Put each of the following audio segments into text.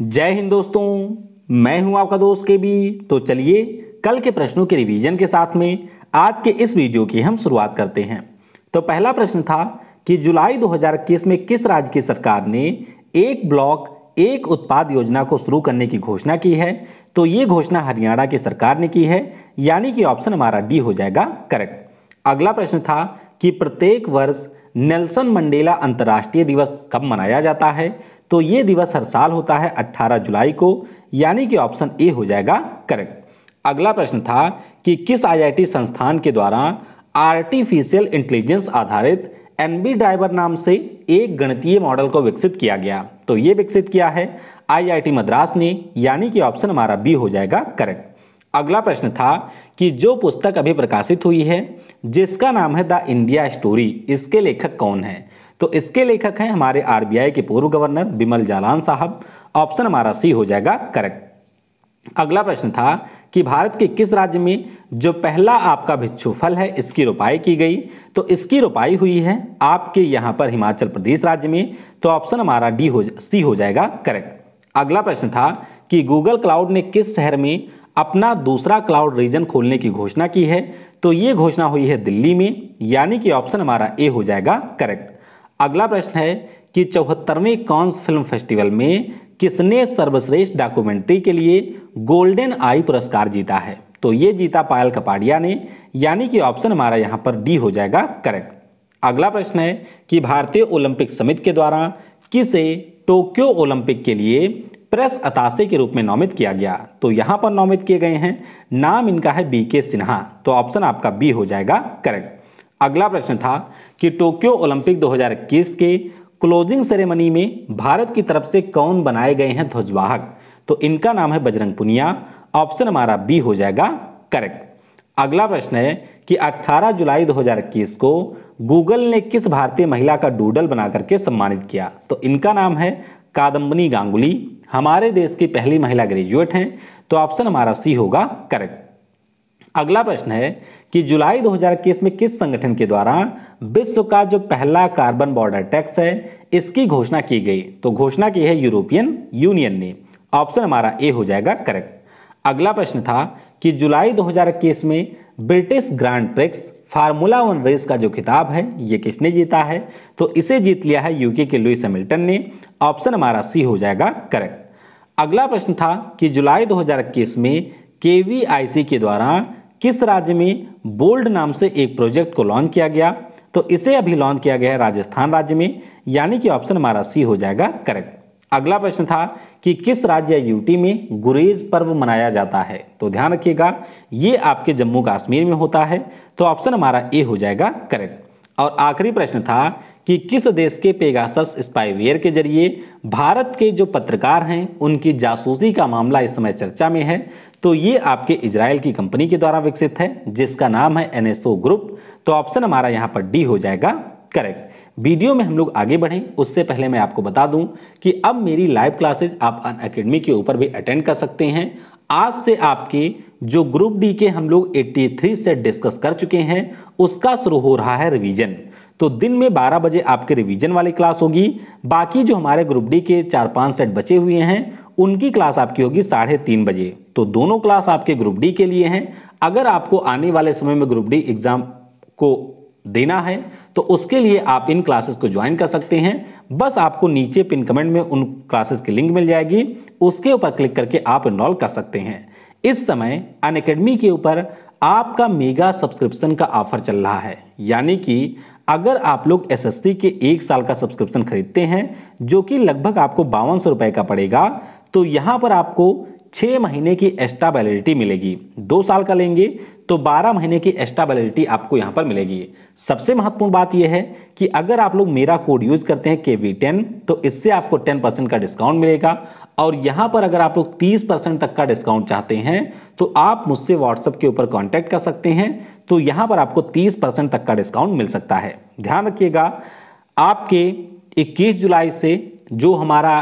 जय हिंद दोस्तों मैं हूं आपका दोस्त के भी तो चलिए कल के प्रश्नों के रिवीजन के साथ में आज के इस वीडियो की हम शुरुआत करते हैं तो पहला प्रश्न था कि जुलाई 2021 में किस राज्य की सरकार ने एक ब्लॉक एक उत्पाद योजना को शुरू करने की घोषणा की है तो ये घोषणा हरियाणा की सरकार ने की है यानी कि ऑप्शन हमारा डी हो जाएगा करेक्ट अगला प्रश्न था कि प्रत्येक वर्ष नेल्सन मंडेला अंतर्राष्ट्रीय दिवस कब मनाया जाता है तो ये दिवस हर साल होता है 18 जुलाई को यानी कि ऑप्शन ए हो जाएगा करेक्ट अगला प्रश्न था कि किस आईआईटी संस्थान के द्वारा आर्टिफिशियल इंटेलिजेंस आधारित एनबी ड्राइवर नाम से एक गणितीय मॉडल को विकसित किया गया तो ये विकसित किया है आईआईटी मद्रास ने यानी कि ऑप्शन हमारा बी हो जाएगा करेक्ट अगला प्रश्न था कि जो पुस्तक अभी प्रकाशित हुई है जिसका नाम है द इंडिया स्टोरी इसके लेखक कौन है तो इसके लेखक हैं हमारे आरबीआई के पूर्व गवर्नर बिमल जालान साहब ऑप्शन हमारा सी हो जाएगा करेक्ट अगला प्रश्न था कि भारत के किस राज्य में जो पहला आपका भिक्षु फल है इसकी रोपाई की गई तो इसकी रोपाई हुई है आपके यहां पर हिमाचल प्रदेश राज्य में तो ऑप्शन हमारा डी हो सी हो जाएगा करेक्ट अगला प्रश्न था कि गूगल क्लाउड ने किस शहर में अपना दूसरा क्लाउड रीजन खोलने की घोषणा की है तो ये घोषणा हुई है दिल्ली में यानी कि ऑप्शन हमारा ए हो जाएगा करेक्ट अगला प्रश्न है कि चौहत्तरवें कॉन्स फिल्म फेस्टिवल में किसने सर्वश्रेष्ठ डॉक्यूमेंट्री के लिए गोल्डन आई पुरस्कार जीता है तो ये जीता पायल कपाड़िया ने यानी कि ऑप्शन हमारा यहाँ पर डी हो जाएगा करेक्ट अगला प्रश्न है कि भारतीय ओलंपिक समिति के द्वारा किसे टोक्यो ओलंपिक के लिए प्रेस अताशे के रूप में नॉमित किया गया तो यहाँ पर नॉमित किए गए हैं नाम इनका है बी के सिन्हा तो ऑप्शन आपका बी हो जाएगा करेक्ट अगला प्रश्न था कि टोक्यो ओलंपिक 2021 के क्लोजिंग सेरेमनी में भारत की तरफ से कौन बनाए गए हैं ध्वजवाहक तो इनका नाम है बजरंग पुनिया ऑप्शन हमारा बी हो जाएगा करेक्ट अगला प्रश्न है कि 18 जुलाई 2021 को गूगल ने किस भारतीय महिला का डूडल बना करके सम्मानित किया तो इनका नाम है कादम्बनी गांगुली हमारे देश की पहली महिला ग्रेजुएट हैं तो ऑप्शन हमारा सी होगा करेक्ट अगला प्रश्न है कि जुलाई 2021 में किस संगठन के द्वारा विश्व का जो पहला कार्बन बॉर्डर टैक्स है इसकी घोषणा की गई तो घोषणा की है यूरोपियन यूनियन ने ऑप्शन हमारा ए हो जाएगा करेक्ट अगला प्रश्न था कि जुलाई 2021 में British Grand Prix formula one race का जो खिताब है ये किसने जीता है तो इसे जीत लिया है यूके के लुइस हेमिल्टन ने ऑप्शन हमारा सी हो जाएगा करेक्ट अगला प्रश्न था कि जुलाई 2021 में केवीआईसी के द्वारा किस राज्य में बोल्ड नाम से एक प्रोजेक्ट को लॉन्च किया गया तो इसे अभी लॉन्च किया गया है राजस्थान राज्य में यानी कि ऑप्शन हमारा सी हो जाएगा करेक्ट अगला प्रश्न था कि किस राज्य यूटी में गुरेज पर्व मनाया जाता है तो ध्यान रखिएगा ये आपके जम्मू कश्मीर में होता है तो ऑप्शन हमारा ए हो जाएगा करेक्ट और आखिरी प्रश्न था कि किस देश के पेगासस स्पाईवेयर के जरिए भारत के जो पत्रकार हैं उनकी जासूसी का मामला इस समय चर्चा में है तो ये आपके इजराइल की कंपनी के द्वारा विकसित है जिसका नाम है एनएसओ ग्रुप तो ऑप्शन हमारा यहाँ पर डी हो जाएगा करेक्ट वीडियो में हम लोग आगे बढ़ें उससे पहले मैं आपको बता दूं कि अब मेरी लाइव क्लासेज आप अन अकेडमी के ऊपर भी अटेंड कर सकते हैं आज से आपके जो ग्रुप डी के हम लोग 83 से डिस्कस कर चुके हैं उसका शुरू हो रहा है रिवीजन तो दिन में 12 बजे आपके रिवीजन वाली क्लास होगी बाकी जो हमारे ग्रुप डी के चार पांच सेट बचे हुए हैं उनकी क्लास आपकी होगी साढ़े तीन बजे तो दोनों क्लास आपके ग्रुप डी के लिए हैं अगर आपको आने वाले समय में ग्रुप डी एग्ज़ाम को देना है तो उसके लिए आप इन क्लासेस को ज्वाइन कर सकते हैं बस आपको नीचे पिन कमेंट में उन क्लासेस की लिंक मिल जाएगी उसके ऊपर क्लिक करके आप इनरोल कर सकते हैं इस समय अन के ऊपर आपका मेगा सब्सक्रिप्शन का ऑफर चल रहा है यानी कि अगर आप लोग एस के एक साल का सब्सक्रिप्शन खरीदते हैं जो कि लगभग आपको बावन सौ का पड़ेगा तो यहाँ पर आपको छः महीने की एक्स्ट्रा वैलिडिटी मिलेगी दो साल का लेंगे तो 12 महीने की एक्स्ट्रा वैलिडिटी आपको यहाँ पर मिलेगी सबसे महत्वपूर्ण बात यह है कि अगर आप लोग मेरा कोड यूज़ करते हैं के वी टेन तो इससे आपको 10 परसेंट का डिस्काउंट मिलेगा और यहाँ पर अगर आप लोग 30 परसेंट तक का डिस्काउंट चाहते हैं तो आप मुझसे व्हाट्सअप के ऊपर कांटेक्ट कर सकते हैं तो यहाँ पर आपको 30 परसेंट तक का डिस्काउंट मिल सकता है ध्यान रखिएगा आपके 21 जुलाई से जो हमारा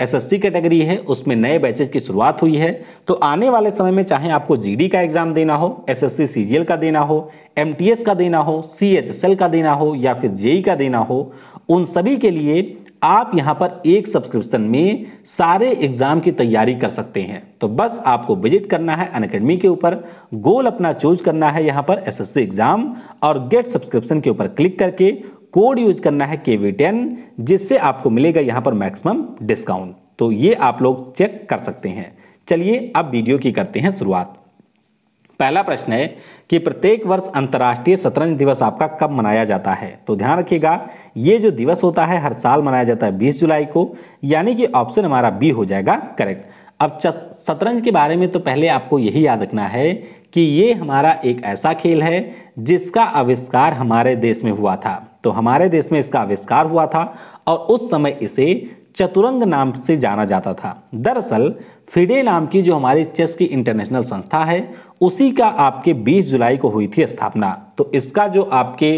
एसएससी कैटेगरी है उसमें नए बैचेज की शुरुआत हुई है तो आने वाले समय में चाहे आपको जीडी का एग्ज़ाम देना हो एसएससी सीजीएल का देना हो एमटीएस का देना हो सीएसएसएल का देना हो या फिर जेई e e का देना हो उन सभी के लिए आप यहाँ पर एक सब्सक्रिप्शन में सारे एग्जाम की तैयारी कर सकते हैं तो बस आपको विजिट करना है अनकेडमी के ऊपर गोल अपना चूज करना है यहाँ पर एसएससी एग्जाम और गेट सब्सक्रिप्शन के ऊपर क्लिक करके कोड यूज करना है के वी टेन जिससे आपको मिलेगा यहाँ पर मैक्सिमम डिस्काउंट तो ये आप लोग चेक कर सकते हैं चलिए अब वीडियो की करते हैं शुरुआत पहला प्रश्न है कि प्रत्येक वर्ष अंतर्राष्ट्रीय शतरंज दिवस आपका कब मनाया जाता है तो ध्यान रखिएगा ये जो दिवस होता है हर साल मनाया जाता है 20 जुलाई को यानी कि ऑप्शन हमारा बी हो जाएगा करेक्ट अब शतरंज के बारे में तो पहले आपको यही याद रखना है कि ये हमारा एक ऐसा खेल है जिसका आविष्कार हमारे देश में हुआ था तो हमारे देश में इसका आविष्कार हुआ था और उस समय इसे चतुरंग नाम से जाना जाता था दरअसल फिडे नाम की जो हमारी चेस की इंटरनेशनल संस्था है उसी का आपके 20 जुलाई को हुई थी स्थापना तो इसका जो आपके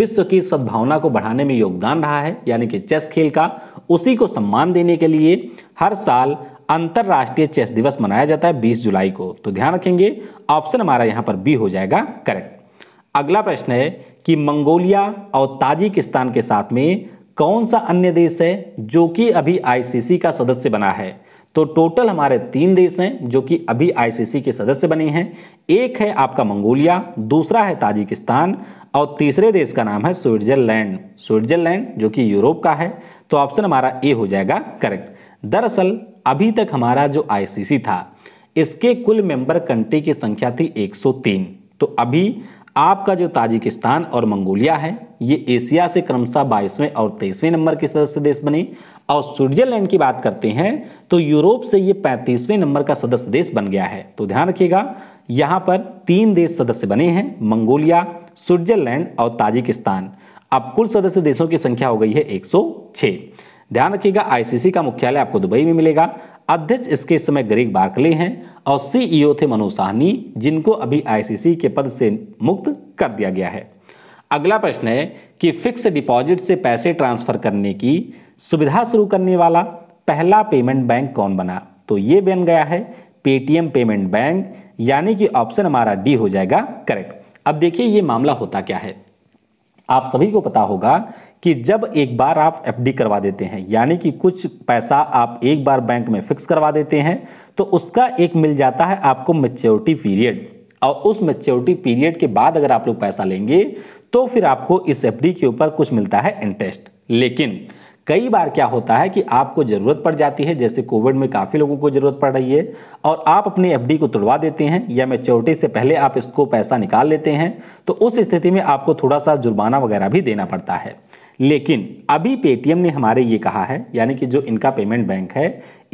विश्व की सद्भावना को बढ़ाने में योगदान रहा है यानी कि चेस खेल का उसी को सम्मान देने के लिए हर साल अंतर्राष्ट्रीय चेस दिवस मनाया जाता है 20 जुलाई को तो ध्यान रखेंगे ऑप्शन हमारा यहाँ पर बी हो जाएगा करेक्ट अगला प्रश्न है कि मंगोलिया और ताजिकिस्तान के साथ में कौन सा अन्य देश है जो कि अभी आईसीसी का सदस्य बना है तो टोटल हमारे तीन देश हैं जो कि अभी आईसीसी के सदस्य बने हैं एक है आपका मंगोलिया दूसरा है ताजिकिस्तान और तीसरे देश का नाम है स्विट्जरलैंड स्विट्जरलैंड जो कि यूरोप का है तो ऑप्शन हमारा ए हो जाएगा करेक्ट दरअसल अभी तक हमारा जो आईसीसी था इसके कुल मेंबर कंट्री की संख्या थी 103 तो अभी आपका जो ताजिकिस्तान और मंगोलिया है ये एशिया से क्रमशः बाईसवें और तेईसवें नंबर के सदस्य देश बने और स्विट्जरलैंड की बात करते हैं तो यूरोप से ये पैंतीसवें नंबर का सदस्य देश बन गया है तो ध्यान रखिएगा यहाँ पर तीन देश सदस्य बने हैं मंगोलिया स्विट्जरलैंड और ताजिकिस्तान अब कुल सदस्य देशों की संख्या हो गई है 106 ध्यान रखिएगा आईसीसी का मुख्यालय आपको दुबई में मिलेगा अध्यक्ष इसके समय ग्रीक बार्कले हैं और सीईओ e थे मनोज साहनी जिनको अभी आईसीसी के पद से मुक्त कर दिया गया है अगला प्रश्न है कि फिक्स डिपॉजिट से पैसे ट्रांसफर करने की सुविधा शुरू करने वाला पहला पेमेंट बैंक कौन बना तो ये बन गया है पेटीएम पेमेंट बैंक यानी कि ऑप्शन हमारा डी हो जाएगा करेक्ट अब देखिए ये मामला होता क्या है आप सभी को पता होगा कि जब एक बार आप एफडी करवा देते हैं यानी कि कुछ पैसा आप एक बार बैंक में फिक्स करवा देते हैं तो उसका एक मिल जाता है आपको मेच्योरिटी पीरियड और उस मेच्योरिटी पीरियड के बाद अगर आप लोग पैसा लेंगे तो फिर आपको इस एफडी के ऊपर कुछ मिलता है इंटरेस्ट लेकिन कई बार क्या होता है कि आपको ज़रूरत पड़ जाती है जैसे कोविड में काफ़ी लोगों को ज़रूरत पड़ रही है और आप अपनी एफ को तुड़वा देते हैं या मेच्योरिटी से पहले आप इसको पैसा निकाल लेते हैं तो उस स्थिति में आपको थोड़ा सा जुर्माना वगैरह भी देना पड़ता है लेकिन अभी पेटीएम ने हमारे ये कहा है यानी कि जो इनका पेमेंट बैंक है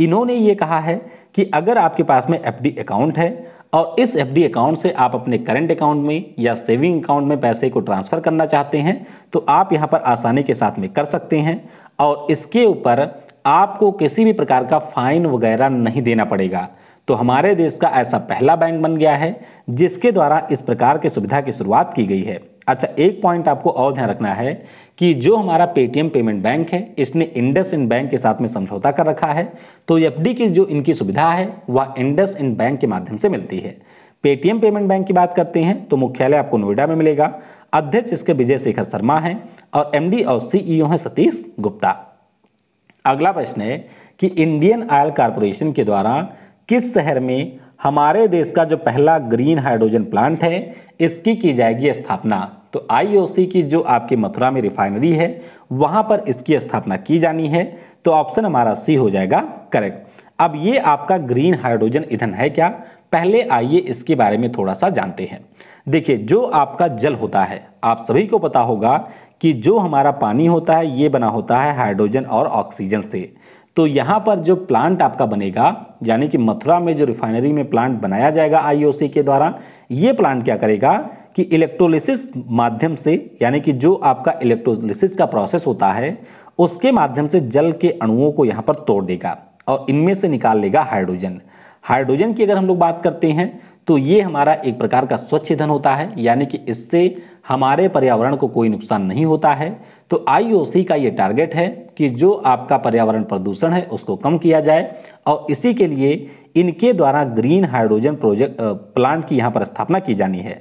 इन्होंने ये कहा है कि अगर आपके पास में एफ अकाउंट है और इस एफ अकाउंट से आप अपने करंट अकाउंट में या सेविंग अकाउंट में पैसे को ट्रांसफ़र करना चाहते हैं तो आप यहाँ पर आसानी के साथ में कर सकते हैं और इसके ऊपर आपको किसी भी प्रकार का फाइन वगैरह नहीं देना पड़ेगा तो हमारे देश का ऐसा पहला बैंक बन गया है जिसके द्वारा इस प्रकार की सुविधा की शुरुआत की गई है अच्छा एक पॉइंट आपको और ध्यान रखना है कि जो हमारा पेटीएम पेमेंट बैंक है इसने इंडस इंड बैंक के साथ में समझौता कर रखा है तो एफ की जो इनकी सुविधा है वह इंडस इंड बैंक के माध्यम से मिलती है पेटीएम पेमेंट बैंक की बात करते हैं तो मुख्यालय आपको नोएडा में मिलेगा अध्यक्ष इसके विजय शेखर शर्मा हैं और एमडी और सीईओ e हैं सतीश गुप्ता अगला प्रश्न है कि इंडियन ऑयल कारपोरेशन के द्वारा किस शहर में हमारे देश का जो पहला ग्रीन हाइड्रोजन प्लांट है इसकी की जाएगी स्थापना तो आईओसी की जो आपके मथुरा में रिफाइनरी है वहां पर इसकी स्थापना की जानी है तो ऑप्शन हमारा सी हो जाएगा करेक्ट अब ये आपका ग्रीन हाइड्रोजन ईंधन है क्या पहले आइए इसके बारे में थोड़ा सा जानते हैं देखिए जो आपका जल होता है आप सभी को पता होगा कि जो हमारा पानी होता है ये बना होता है हाइड्रोजन और ऑक्सीजन से तो यहाँ पर जो प्लांट आपका बनेगा यानी कि मथुरा में जो रिफाइनरी में प्लांट बनाया जाएगा आईओसी के द्वारा ये प्लांट क्या करेगा कि इलेक्ट्रोलिसिस माध्यम से यानी कि जो आपका इलेक्ट्रोलिसिस का प्रोसेस होता है उसके माध्यम से जल के अणुओं को यहाँ पर तोड़ देगा और इनमें से निकाल लेगा हाइड्रोजन हाइड्रोजन की अगर हम लोग बात करते हैं तो ये हमारा एक प्रकार का स्वच्छ ईंधन होता है यानी कि इससे हमारे पर्यावरण को कोई नुकसान नहीं होता है तो आईओसी का ये टारगेट है कि जो आपका पर्यावरण प्रदूषण है उसको कम किया जाए और इसी के लिए इनके द्वारा ग्रीन हाइड्रोजन प्रोजेक्ट प्लांट की यहाँ पर स्थापना की जानी है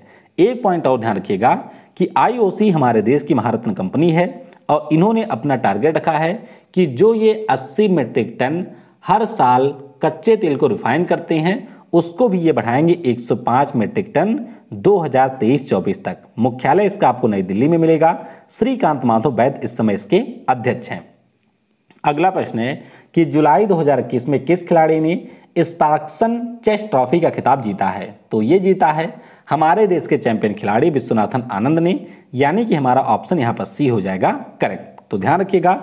एक पॉइंट और ध्यान रखिएगा कि आईओसी हमारे देश की महारत्न कंपनी है और इन्होंने अपना टारगेट रखा है कि जो ये अस्सी मेट्रिक टन हर साल कच्चे तेल को रिफाइन करते हैं उसको भी ये बढ़ाएंगे 105 मीट्रिक टन 2023-24 तक मुख्यालय इसका आपको नई दिल्ली में मिलेगा श्रीकांत माधव वैद इस समय इसके अध्यक्ष हैं अगला प्रश्न है कि जुलाई 2021 में किस खिलाड़ी ने स्पार्क्सन चेस ट्रॉफी का खिताब जीता है तो ये जीता है हमारे देश के चैंपियन खिलाड़ी विश्वनाथन आनंद ने यानी कि हमारा ऑप्शन यहाँ पर सी हो जाएगा करेक्ट तो ध्यान रखिएगा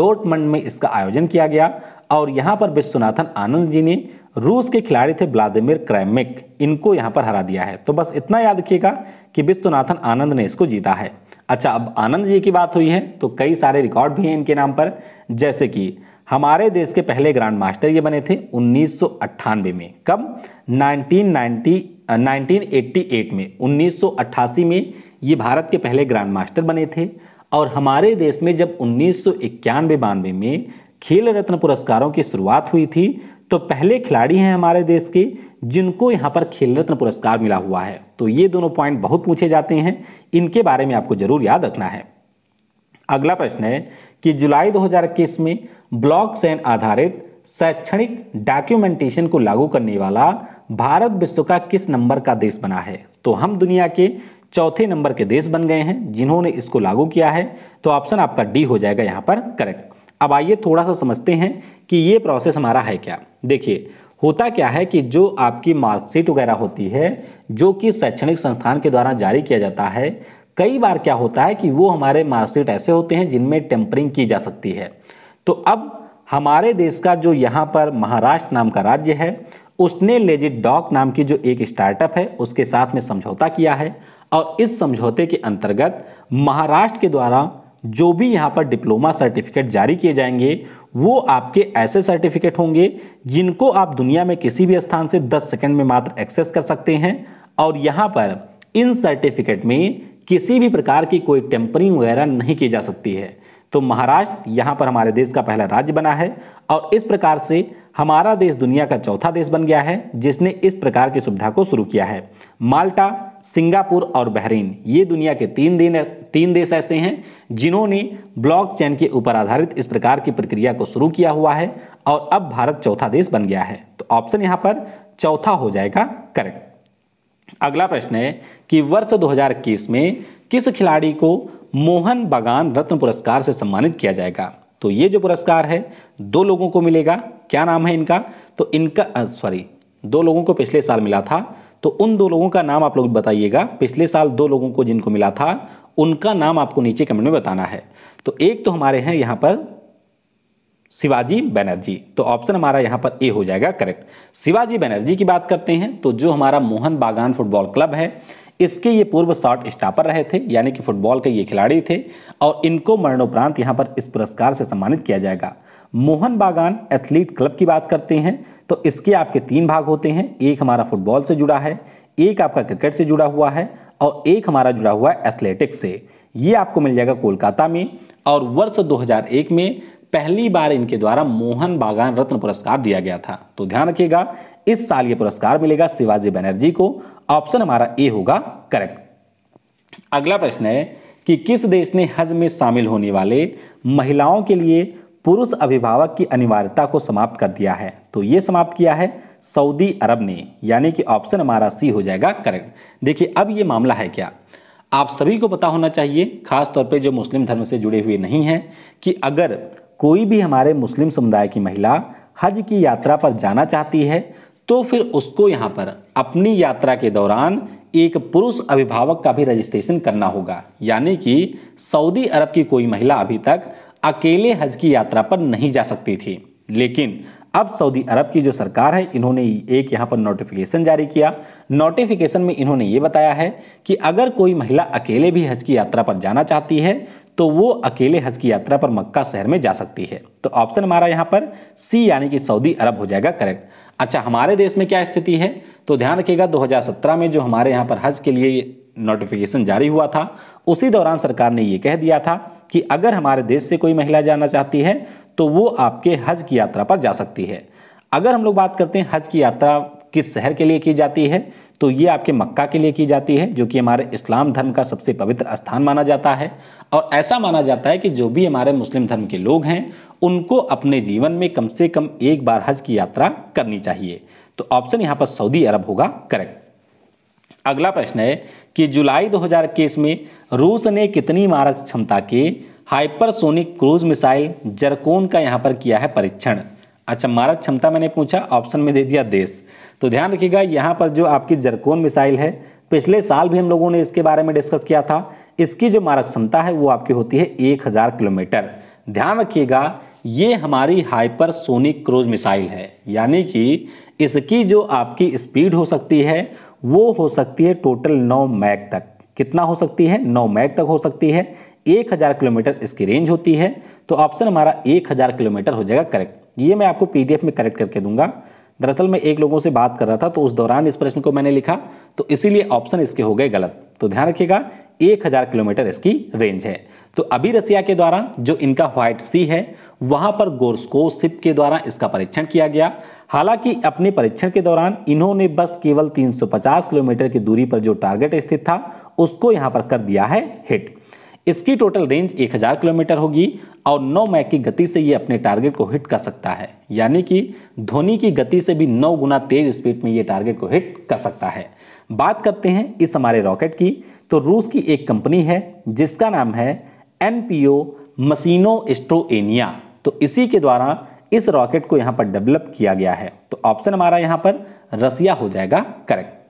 डोटमंड में इसका आयोजन किया गया और यहाँ पर विश्वनाथन आनंद जी ने रूस के खिलाड़ी थे व्लादिमिर क्रैमिक इनको यहाँ पर हरा दिया है तो बस इतना याद रखिएगा कि विश्वनाथन आनंद ने इसको जीता है अच्छा अब आनंद जी की बात हुई है तो कई सारे रिकॉर्ड भी हैं इनके नाम पर जैसे कि हमारे देश के पहले ग्रांड मास्टर ये बने थे उन्नीस में कब नाइनटीन 1988 में उन्नीस में ये भारत के पहले ग्रांड मास्टर बने थे और हमारे देश में जब उन्नीस सौ में खेल रत्न पुरस्कारों की शुरुआत हुई थी तो पहले खिलाड़ी हैं हमारे देश के जिनको यहाँ पर खेल रत्न पुरस्कार मिला हुआ है तो ये दोनों पॉइंट बहुत पूछे जाते हैं इनके बारे में आपको जरूर याद रखना है अगला प्रश्न है कि जुलाई 2021 में ब्लॉक सैन आधारित शैक्षणिक डॉक्यूमेंटेशन को लागू करने वाला भारत विश्व का किस नंबर का देश बना है तो हम दुनिया के चौथे नंबर के देश बन गए हैं जिन्होंने इसको लागू किया है तो ऑप्शन आपका डी हो जाएगा यहाँ पर करेक्ट अब आइए थोड़ा सा समझते हैं कि ये प्रोसेस हमारा है क्या देखिए होता क्या है कि जो आपकी मार्कशीट वगैरह होती है जो कि शैक्षणिक संस्थान के द्वारा जारी किया जाता है कई बार क्या होता है कि वो हमारे मार्कशीट ऐसे होते हैं जिनमें टेम्परिंग की जा सकती है तो अब हमारे देश का जो यहाँ पर महाराष्ट्र नाम का राज्य है उसने लेजिट डॉक नाम की जो एक स्टार्टअप है उसके साथ में समझौता किया है और इस समझौते के अंतर्गत महाराष्ट्र के द्वारा जो भी यहाँ पर डिप्लोमा सर्टिफिकेट जारी किए जाएंगे वो आपके ऐसे सर्टिफिकेट होंगे जिनको आप दुनिया में किसी भी स्थान से 10 सेकंड में मात्र एक्सेस कर सकते हैं और यहाँ पर इन सर्टिफिकेट में किसी भी प्रकार की कोई टेम्परिंग वगैरह नहीं की जा सकती है तो महाराष्ट्र यहाँ पर हमारे देश का पहला राज्य बना है और इस प्रकार से हमारा देश दुनिया का चौथा देश बन गया है जिसने इस प्रकार की सुविधा को शुरू किया है माल्टा सिंगापुर और बहरीन ये दुनिया के तीन दिन तीन देश ऐसे हैं जिन्होंने ब्लॉकचेन के ऊपर आधारित इस प्रकार की प्रक्रिया को शुरू किया हुआ है और अब भारत चौथा देश बन गया है तो ऑप्शन यहाँ पर चौथा हो जाएगा करेक्ट अगला प्रश्न है कि वर्ष दो में किस खिलाड़ी को मोहन बागान रत्न पुरस्कार से सम्मानित किया जाएगा तो ये जो पुरस्कार है दो लोगों को मिलेगा क्या नाम है इनका तो इनका सॉरी दो लोगों को पिछले साल मिला था तो उन दो लोगों का नाम आप लोग बताइएगा पिछले साल दो लोगों को जिनको मिला था उनका नाम आपको नीचे कमेंट में बताना है तो एक तो हमारे हैं यहाँ पर शिवाजी बैनर्जी तो ऑप्शन हमारा यहाँ पर ए हो जाएगा करेक्ट शिवाजी बैनर्जी की बात करते हैं तो जो हमारा मोहन बागान फुटबॉल क्लब है इसके ये पूर्व शॉर्ट स्टापर रहे थे यानी कि फुटबॉल के ये खिलाड़ी थे और इनको मरणोपरांत यहाँ पर इस पुरस्कार से सम्मानित किया जाएगा मोहन बागान एथलीट क्लब की बात करते हैं तो इसके आपके तीन भाग होते हैं एक हमारा फुटबॉल से जुड़ा है एक आपका क्रिकेट से जुड़ा हुआ है और एक हमारा जुड़ा हुआ है एथलेटिक्स से ये आपको मिल जाएगा कोलकाता में और वर्ष 2001 में पहली बार इनके द्वारा मोहन बागान रत्न पुरस्कार दिया गया था तो ध्यान रखिएगा इस साल ये पुरस्कार मिलेगा शिवाजी बनर्जी को ऑप्शन हमारा ए होगा करेक्ट अगला प्रश्न है कि किस देश ने हज में शामिल होने वाले महिलाओं के लिए पुरुष अभिभावक की अनिवार्यता को समाप्त कर दिया है तो ये समाप्त किया है सऊदी अरब ने यानी कि ऑप्शन हमारा सी हो जाएगा करेक्ट देखिए अब ये मामला है क्या आप सभी को पता होना चाहिए खास तौर पे जो मुस्लिम धर्म से जुड़े हुए नहीं हैं कि अगर कोई भी हमारे मुस्लिम समुदाय की महिला हज की यात्रा पर जाना चाहती है तो फिर उसको यहाँ पर अपनी यात्रा के दौरान एक पुरुष अभिभावक का भी रजिस्ट्रेशन करना होगा यानी कि सऊदी अरब की कोई महिला अभी तक अकेले हज की यात्रा पर नहीं जा सकती थी लेकिन अब सऊदी अरब की जो सरकार है इन्होंने एक यहाँ पर नोटिफिकेशन जारी किया नोटिफिकेशन में इन्होंने ये बताया है कि अगर कोई महिला अकेले भी हज की यात्रा पर जाना चाहती है तो वो अकेले हज की यात्रा पर मक्का शहर में जा सकती है तो ऑप्शन हमारा यहाँ पर सी यानी कि सऊदी अरब हो जाएगा करेक्ट अच्छा हमारे देश में क्या स्थिति है तो ध्यान रखिएगा 2017 में जो हमारे यहाँ पर हज के लिए नोटिफिकेशन जारी हुआ था उसी दौरान सरकार ने ये कह दिया था कि अगर हमारे देश से कोई महिला जाना चाहती है तो वो आपके हज की यात्रा पर जा सकती है अगर हम लोग बात करते हैं हज की यात्रा किस शहर के लिए की जाती है तो ये आपके मक्का के लिए की जाती है जो कि हमारे इस्लाम धर्म का सबसे पवित्र स्थान माना जाता है और ऐसा माना जाता है कि जो भी हमारे मुस्लिम धर्म के लोग हैं उनको अपने जीवन में कम से कम एक बार हज की यात्रा करनी चाहिए तो ऑप्शन यहाँ पर सऊदी अरब होगा करेक्ट अगला प्रश्न है कि जुलाई 2021 में रूस ने कितनी मारक क्षमता के हाइपरसोनिक क्रूज मिसाइल जरकोन का यहाँ पर किया है परीक्षण अच्छा मारक क्षमता मैंने पूछा ऑप्शन में दे दिया देश तो ध्यान रखिएगा यहाँ पर जो आपकी जरकोन मिसाइल है पिछले साल भी हम लोगों ने इसके बारे में डिस्कस किया था इसकी जो मारक क्षमता है वो आपकी होती है एक हज़ार किलोमीटर ध्यान रखिएगा ये हमारी हाइपरसोनिक क्रूज मिसाइल है यानी कि इसकी जो आपकी स्पीड हो सकती है वो हो सकती है टोटल नौ मैक तक कितना हो सकती है नौ मैक तक हो सकती है एक हज़ार किलोमीटर इसकी रेंज होती है तो ऑप्शन हमारा एक हज़ार किलोमीटर हो जाएगा करेक्ट ये मैं आपको पीडीएफ में करेक्ट करके दूंगा दरअसल मैं एक लोगों से बात कर रहा था तो उस दौरान इस प्रश्न को मैंने लिखा तो इसीलिए ऑप्शन इसके हो गए गलत तो ध्यान रखिएगा एक हज़ार किलोमीटर इसकी रेंज है तो अभी रसिया के द्वारा जो इनका व्हाइट सी है वहां पर सिप के द्वारा इसका परीक्षण किया गया हालांकि अपने परीक्षण के दौरान इन्होंने बस केवल 350 किलोमीटर की दूरी पर जो टारगेट स्थित था उसको यहां पर कर दिया है हिट इसकी टोटल रेंज 1000 किलोमीटर होगी और 9 मैक की गति से ये अपने टारगेट को हिट कर सकता है यानी कि धोनी की गति से भी 9 गुना तेज स्पीड में ये टारगेट को हिट कर सकता है बात करते हैं इस हमारे रॉकेट की तो रूस की एक कंपनी है जिसका नाम है एन पी ओ मसीनो एस्ट्रोएनिया तो इसी के द्वारा इस रॉकेट को यहां पर डेवलप किया गया है तो ऑप्शन हमारा यहां पर रसिया हो जाएगा करेक्ट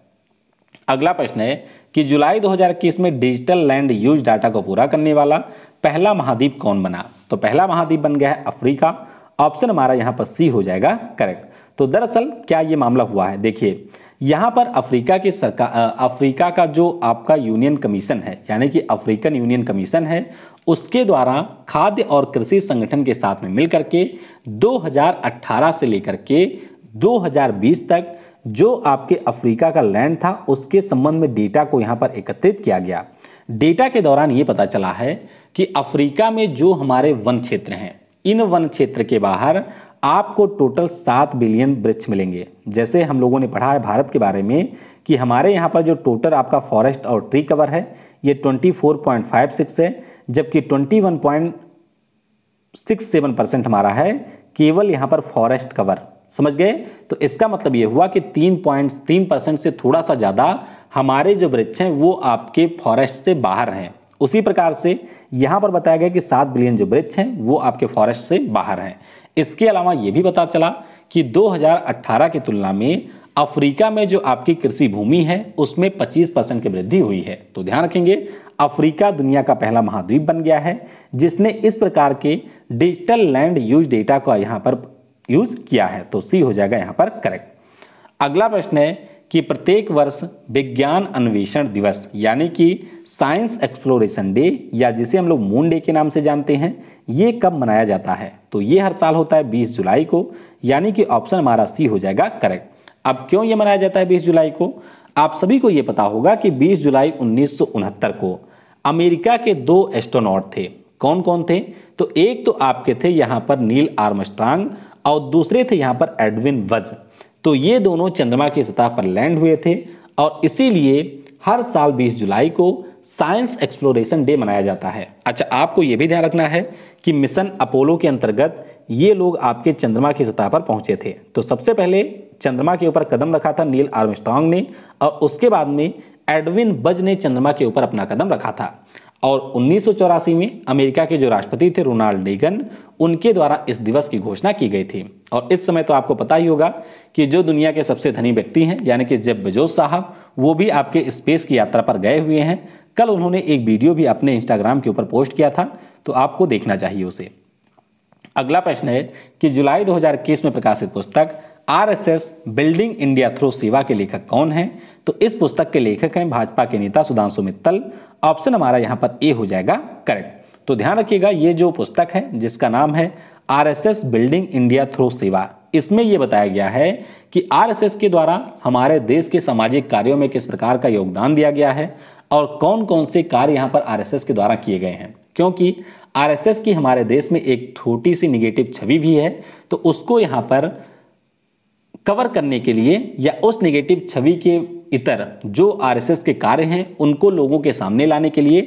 अगला प्रश्न है कि जुलाई 2021 में डिजिटल लैंड यूज डाटा को पूरा करने वाला पहला महाद्वीप कौन बना तो पहला महाद्वीप बन गया है अफ्रीका ऑप्शन हमारा यहाँ पर सी हो जाएगा करेक्ट तो दरअसल क्या यह मामला हुआ है देखिए यहां पर अफ्रीका की सरकार अफ्रीका का जो आपका यूनियन कमीशन है यानी कि अफ्रीकन यूनियन कमीशन है उसके द्वारा खाद्य और कृषि संगठन के साथ में मिलकर के 2018 से लेकर के 2020 तक जो आपके अफ्रीका का लैंड था उसके संबंध में डेटा को यहाँ पर एकत्रित किया गया डेटा के दौरान ये पता चला है कि अफ्रीका में जो हमारे वन क्षेत्र हैं इन वन क्षेत्र के बाहर आपको टोटल सात बिलियन वृक्ष मिलेंगे जैसे हम लोगों ने पढ़ा है भारत के बारे में कि हमारे यहाँ पर जो टोटल आपका फॉरेस्ट और ट्री कवर है ये 24.56 है जबकि twenty one point six seven percent हमारा है केवल यहाँ पर फॉरेस्ट कवर समझ गए तो इसका मतलब ये हुआ कि तीन पॉइंट तीन परसेंट से थोड़ा सा ज़्यादा हमारे जो वृक्ष हैं वो आपके फॉरेस्ट से बाहर हैं उसी प्रकार से यहाँ पर बताया गया कि सात बिलियन जो वृक्ष हैं वो आपके फॉरेस्ट से बाहर हैं इसके अलावा ये भी पता चला कि 2018 की तुलना में अफ्रीका में जो आपकी कृषि भूमि है उसमें 25 परसेंट की वृद्धि हुई है तो ध्यान रखेंगे अफ्रीका दुनिया का पहला महाद्वीप बन गया है जिसने इस प्रकार के डिजिटल लैंड यूज डेटा का यहाँ पर यूज किया है तो सी हो जाएगा यहाँ पर करेक्ट अगला प्रश्न है कि प्रत्येक वर्ष विज्ञान अन्वेषण दिवस यानी कि साइंस एक्सप्लोरेशन डे या जिसे हम लोग मून डे के नाम से जानते हैं ये कब मनाया जाता है तो ये हर साल होता है 20 जुलाई को यानी कि ऑप्शन हमारा सी हो जाएगा करेक्ट अब क्यों ये मनाया जाता है 20 जुलाई को आप सभी को ये पता होगा कि 20 जुलाई उन्नीस को अमेरिका के दो एस्ट्रोनॉट थे कौन कौन थे तो एक तो आपके थे यहाँ पर नील आर्मस्ट्रांग और दूसरे थे यहाँ पर एडविन वज तो ये दोनों चंद्रमा की सतह पर लैंड हुए थे और इसीलिए हर साल 20 जुलाई को साइंस एक्सप्लोरेशन डे मनाया जाता है अच्छा आपको ये भी ध्यान रखना है कि मिशन अपोलो के अंतर्गत ये लोग आपके चंद्रमा की सतह पर पहुंचे थे तो सबसे पहले चंद्रमा के ऊपर कदम रखा था नील आर्मस्ट्रांग ने और उसके बाद में एडविन बज ने चंद्रमा के ऊपर अपना कदम रखा था और उन्नीस में अमेरिका के जो राष्ट्रपति थे रोनाल्ड रेगन उनके द्वारा इस दिवस की घोषणा की गई थी और इस समय तो आपको पता ही होगा कि जो दुनिया के सबसे धनी व्यक्ति हैं यानी कि जेब बेजोस साहब वो भी आपके स्पेस की यात्रा पर गए हुए हैं कल उन्होंने एक वीडियो भी अपने इंस्टाग्राम के ऊपर पोस्ट किया था तो आपको देखना चाहिए उसे अगला प्रश्न है कि जुलाई दो में प्रकाशित पुस्तक आर बिल्डिंग इंडिया थ्रू सेवा के लेखक कौन हैं तो इस पुस्तक के लेखक हैं भाजपा के नेता सुधांशु मित्तल ऑप्शन हमारा यहाँ पर ए हो जाएगा करेक्ट तो ध्यान रखिएगा ये जो पुस्तक है जिसका नाम है आर बिल्डिंग इंडिया थ्रू सेवा इसमें यह बताया गया है कि आर के द्वारा हमारे देश के सामाजिक कार्यों में किस प्रकार का योगदान दिया गया है और कौन कौन से कार्य यहाँ पर आर के द्वारा किए गए हैं क्योंकि आर की हमारे देश में एक छोटी सी निगेटिव छवि भी है तो उसको यहाँ पर कवर करने के लिए या उस निगेटिव छवि के इतर जो आरएसएस के कार्य हैं उनको लोगों के सामने लाने के लिए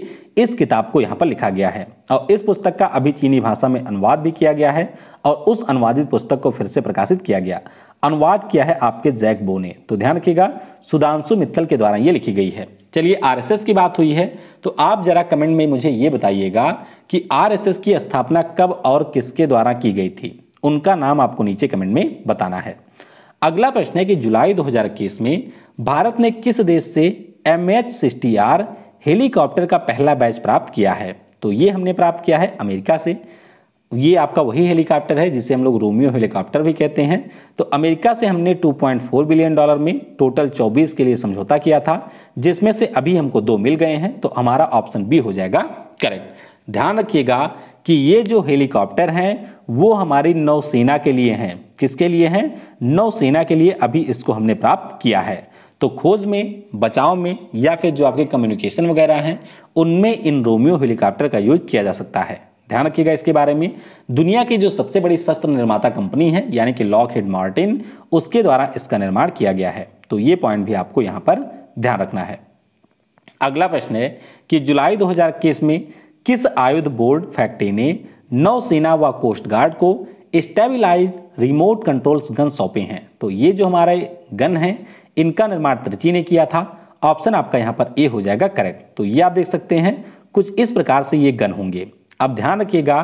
इस किताब को यहाँ पर लिखा गया है और इस पुस्तक का अभी चीनी भाषा में अनुवाद भी किया गया है और उस अनुवादित पुस्तक को फिर से प्रकाशित किया गया अनुवाद किया है आपके जैक बो ने तो ध्यान रखिएगा सुधांशु मित्तल के द्वारा ये लिखी गई है चलिए आरएसएस की बात हुई है तो आप जरा कमेंट में मुझे ये बताइएगा कि आरएसएस की स्थापना कब और किसके द्वारा की गई थी उनका नाम आपको नीचे कमेंट में बताना है अगला प्रश्न है कि जुलाई दो में भारत ने किस देश से M H sixty R helicopter का पहला बैच प्राप्त किया है तो ये हमने प्राप्त किया है अमेरिका से ये आपका वही हेलीकॉप्टर है जिसे हम लोग रोमियो हेलीकॉप्टर भी कहते हैं तो अमेरिका से हमने 2.4 बिलियन डॉलर में टोटल 24 के लिए समझौता किया था जिसमें से अभी हमको दो मिल गए हैं तो हमारा ऑप्शन बी हो जाएगा करेक्ट ध्यान रखिएगा कि ये जो हेलीकॉप्टर हैं वो हमारी नौसेना के लिए हैं किसके लिए हैं नौसेना के लिए अभी इसको हमने प्राप्त किया है तो खोज में बचाव में या फिर जो आपके कम्युनिकेशन वगैरह हैं उनमें इन रोमियो हेलीकॉप्टर का यूज किया जा सकता है ध्यान रखिएगा इसके बारे में दुनिया की जो सबसे बड़ी शस्त्र निर्माता कंपनी है यानी कि लॉक हेड मार्टिन उसके द्वारा इसका निर्माण किया गया है तो ये पॉइंट भी आपको यहाँ पर ध्यान रखना है अगला प्रश्न है कि जुलाई 2021 में किस आयुध बोर्ड फैक्ट्री ने नौसेना व कोस्ट गार्ड को स्टेबिलाईज रिमोट कंट्रोल्स गन सौंपे हैं तो ये जो हमारे गन हैं इनका निर्माण त्रिची ने किया था ऑप्शन आपका यहाँ पर ए हो जाएगा करेक्ट तो ये आप देख सकते हैं कुछ इस प्रकार से ये गन होंगे अब ध्यान रखिएगा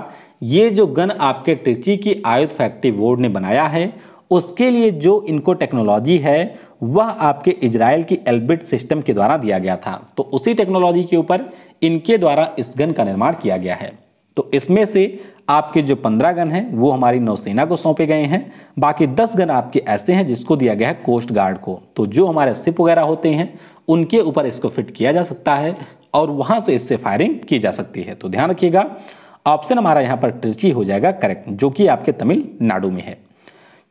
ये जो गन आपके ट्रिची की आयुध फैक्ट्री बोर्ड ने बनाया है उसके लिए जो इनको टेक्नोलॉजी है वह आपके इजराइल की एल्बिट सिस्टम के द्वारा दिया गया था तो उसी टेक्नोलॉजी के ऊपर इनके द्वारा इस गन का निर्माण किया गया है तो इसमें से आपके जो पंद्रह गन हैं वो हमारी नौसेना को सौंपे गए हैं बाकी दस गन आपके ऐसे हैं जिसको दिया गया है कोस्ट गार्ड को तो जो हमारे सिप वगैरह होते हैं उनके ऊपर इसको फिट किया जा सकता है और वहाँ से इससे फायरिंग की जा सकती है तो ध्यान रखिएगा ऑप्शन हमारा यहाँ पर ट्रिची हो जाएगा करेक्ट जो कि आपके तमिलनाडु में है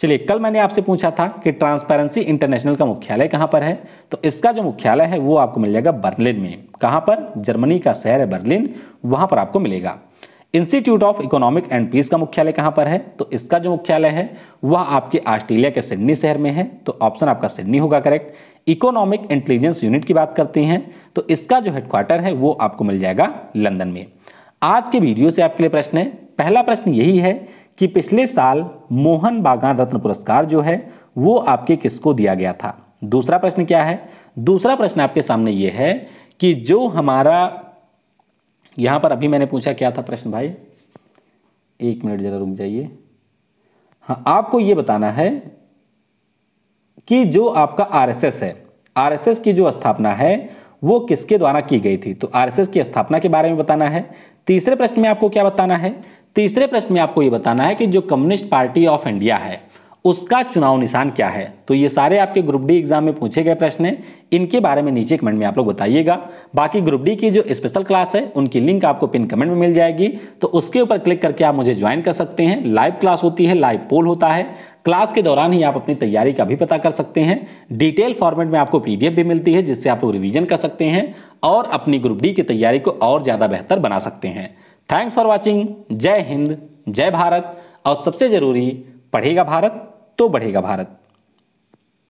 चलिए कल मैंने आपसे पूछा था कि ट्रांसपेरेंसी इंटरनेशनल का मुख्यालय कहाँ पर है तो इसका जो मुख्यालय है वो आपको मिल जाएगा बर्लिन में कहाँ पर जर्मनी का शहर है बर्लिन वहाँ पर आपको मिलेगा Institute of Economic and Peace का मुख्यालय कहाँ पर है तो इसका जो मुख्यालय है वह आपके ऑस्ट्रेलिया के सिडनी शहर में है तो ऑप्शन आपका सिडनी होगा करेक्ट इकोनॉमिक इंटेलिजेंस यूनिट की बात करते हैं तो इसका जो हेडक्वार्टर है वो आपको मिल जाएगा लंदन में आज के वीडियो से आपके लिए प्रश्न है पहला प्रश्न यही है कि पिछले साल मोहन बागान रत्न पुरस्कार जो है वो आपके किसको दिया गया था दूसरा प्रश्न क्या है दूसरा प्रश्न आपके सामने ये है कि जो हमारा यहाँ पर अभी मैंने पूछा क्या था प्रश्न भाई एक मिनट ज़रा रुक जाइए हाँ आपको ये बताना है कि जो आपका आरएसएस है आरएसएस की जो स्थापना है वो किसके द्वारा की गई थी तो आरएसएस की स्थापना के बारे में बताना है तीसरे प्रश्न में आपको क्या बताना है तीसरे प्रश्न में आपको ये बताना है कि जो कम्युनिस्ट पार्टी ऑफ इंडिया है उसका चुनाव निशान क्या है तो ये सारे आपके ग्रुप डी एग्जाम में पूछे गए प्रश्न हैं इनके बारे में नीचे कमेंट में आप लोग बताइएगा बाकी ग्रुप डी की जो स्पेशल क्लास है उनकी लिंक आपको पिन कमेंट में मिल जाएगी तो उसके ऊपर क्लिक करके आप मुझे ज्वाइन कर सकते हैं लाइव क्लास होती है लाइव पोल होता है क्लास के दौरान ही आप अपनी तैयारी का भी पता कर सकते हैं डिटेल फॉर्मेट में आपको पीडीएफ भी मिलती है जिससे आप लोग रिविजन कर सकते हैं और अपनी ग्रुप डी की तैयारी को और ज़्यादा बेहतर बना सकते हैं थैंक्स फॉर वॉचिंग जय हिंद जय भारत और सबसे ज़रूरी पढ़ेगा भारत तो बढ़ेगा भारत